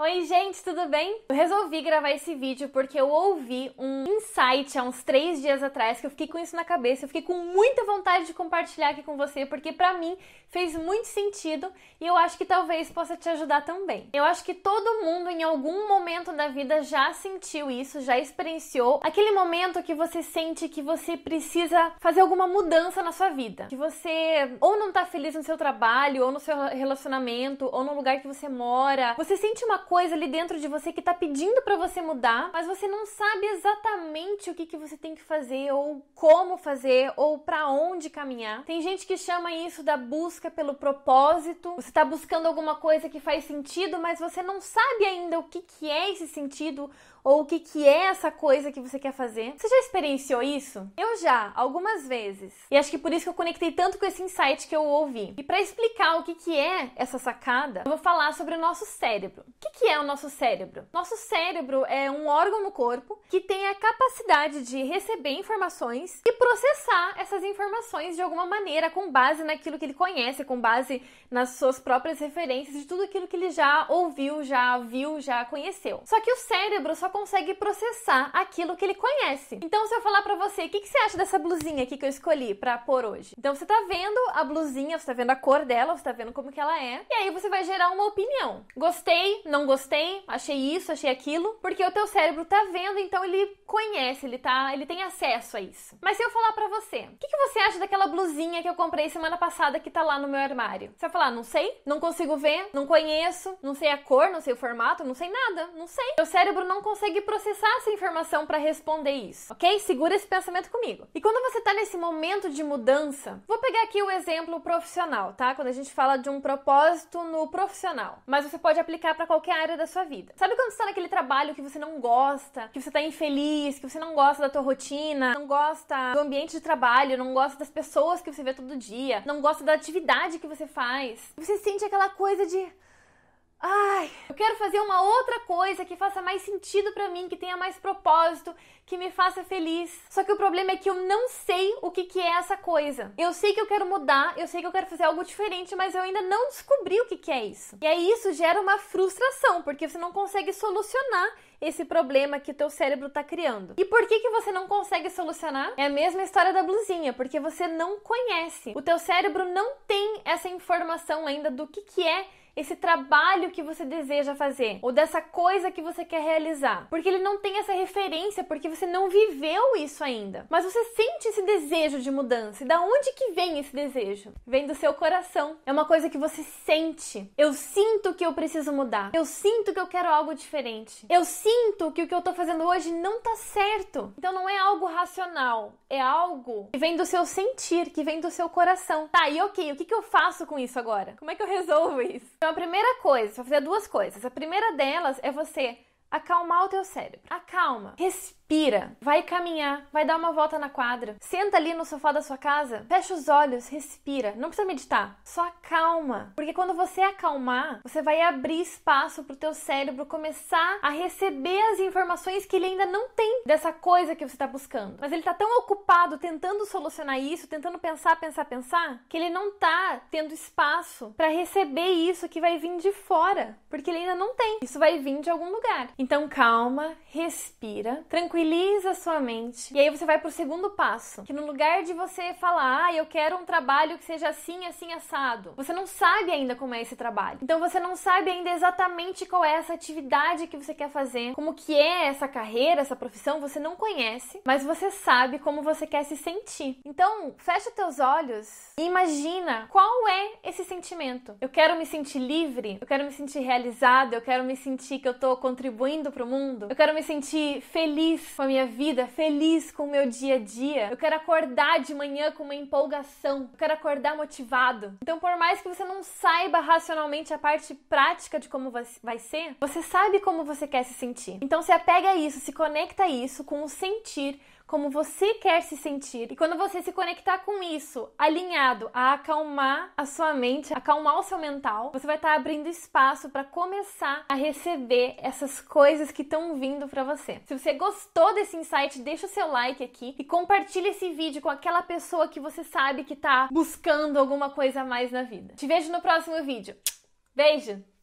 Oi, gente, tudo bem? Eu resolvi gravar esse vídeo porque eu ouvi um insight há uns três dias atrás que eu fiquei com isso na cabeça. Eu fiquei com muita vontade de compartilhar aqui com você porque, para mim, fez muito sentido e eu acho que talvez possa te ajudar também. Eu acho que todo mundo, em algum momento da vida, já sentiu isso, já experienciou aquele momento que você sente que você precisa fazer alguma mudança na sua vida, que você ou não tá feliz no seu trabalho, ou no seu relacionamento, ou no lugar que você mora. Você sente uma coisa ali dentro de você que tá pedindo para você mudar, mas você não sabe exatamente o que, que você tem que fazer ou como fazer ou para onde caminhar. Tem gente que chama isso da busca pelo propósito. Você tá buscando alguma coisa que faz sentido, mas você não sabe ainda o que, que é esse sentido ou o que, que é essa coisa que você quer fazer. Você já experienciou isso? Eu já, algumas vezes. E acho que por isso que eu conectei tanto com esse insight que eu ouvi. E para explicar o que, que é essa sacada, eu vou falar sobre o nosso cérebro. O que, que é o nosso cérebro? Nosso cérebro é um órgão no corpo que tem a capacidade de receber informações e processar essas informações de alguma maneira com base naquilo que ele conhece, com base nas suas próprias referências, de tudo aquilo que ele já ouviu, já viu, já conheceu. Só que o cérebro só consegue processar aquilo que ele conhece. Então, se eu falar para você, o que, que, você acha dessa blusinha aqui que eu escolhi para pôr hoje? Então, você tá vendo a blusinha, você tá vendo a cor dela, você tá vendo como que ela é, e aí você vai gerar uma opinião. Gostei, não gostei, achei isso, achei aquilo, porque o teu cérebro tá vendo, então ele conhece, ele tá, ele tem acesso a isso. Mas se eu falar para você, o que, que, você acha daquela blusinha que eu comprei semana passada que tá lá no meu armário? Você vai falar, não sei, não consigo ver, não conheço, não sei a cor, não sei o formato, não sei nada, não sei. Teu cérebro não consegue processar essa informação para responder isso, ok? Segura esse pensamento comigo. E quando você tá nesse momento de mudança, vou pegar aqui o exemplo profissional, tá? Quando a gente fala de um propósito no profissional, mas você pode aplicar para qualquer área da sua vida. Sabe quando você tá naquele trabalho que você não gosta, que você tá infeliz, que você não gosta da tua rotina, não gosta do ambiente de trabalho, não gosta das pessoas que você vê todo dia, não gosta da atividade que você faz? Você sente aquela coisa de Ai, eu quero fazer uma outra coisa que faça mais sentido para mim, que tenha mais propósito, que me faça feliz. Só que o problema é que eu não sei o que, que é essa coisa. Eu sei que eu quero mudar, eu sei que eu quero fazer algo diferente, mas eu ainda não descobri o que, que é isso. E aí isso gera uma frustração, porque você não consegue solucionar esse problema que teu cérebro está criando. E por que que você não consegue solucionar? É a mesma história da blusinha, porque você não conhece. O teu cérebro não tem essa informação ainda do que que é esse trabalho que você deseja fazer ou dessa coisa que você quer realizar. Porque ele não tem essa referência, porque você não viveu isso ainda. Mas você sente esse desejo de mudança. E da onde que vem esse desejo? Vem do seu coração. É uma coisa que você sente. Eu sinto que eu preciso mudar. Eu sinto que eu quero algo diferente. Eu sinto que o que eu tô fazendo hoje não tá certo. Então não é algo racional, é algo que vem do seu sentir, que vem do seu coração. Tá, e ok, o que, que eu faço com isso agora? Como é que eu resolvo isso? Então a primeira coisa, você vai fazer duas coisas. A primeira delas é você acalmar o teu cérebro. Acalma, respira, vai caminhar, vai dar uma volta na quadra, senta ali no sofá da sua casa, fecha os olhos, respira. Não precisa meditar, só acalma, porque quando você acalmar, você vai abrir espaço para o teu cérebro começar a receber as informações que ele ainda não tem dessa coisa que você está buscando. Mas ele está tão ocupado tentando solucionar isso, tentando pensar, pensar, pensar, que ele não está tendo espaço para receber isso que vai vir de fora, porque ele ainda não tem. Isso vai vir de algum lugar. Então calma, respira, tranquiliza sua mente. E aí você vai para o segundo passo, que no lugar de você falar, ah, eu quero um trabalho que seja assim, assim assado. Você não sabe ainda como é esse trabalho. Então você não sabe ainda exatamente qual é essa atividade que você quer fazer, como que é essa carreira, essa profissão, você não conhece, mas você sabe como você quer se sentir. Então, fecha teus olhos e imagina qual é esse sentimento. Eu quero me sentir livre, eu quero me sentir realizada, eu quero me sentir que eu estou contribuindo contribuindo para o mundo. Eu quero me sentir feliz com a minha vida, feliz com o meu dia a dia. Eu quero acordar de manhã com uma empolgação. Eu quero acordar motivado. Então, por mais que você não saiba racionalmente a parte prática de como vai ser, você sabe como você quer se sentir. Então, se apega a isso, se conecta a isso com o sentir como você quer se sentir. E quando você se conectar com isso, alinhado a acalmar a sua mente, acalmar o seu mental, você vai estar tá abrindo espaço para começar a receber essas coisas que estão vindo para você. Se você gostou desse insight, deixa o seu like aqui e compartilha esse vídeo com aquela pessoa que você sabe que está buscando alguma coisa a mais na vida. Te vejo no próximo vídeo. Beijo!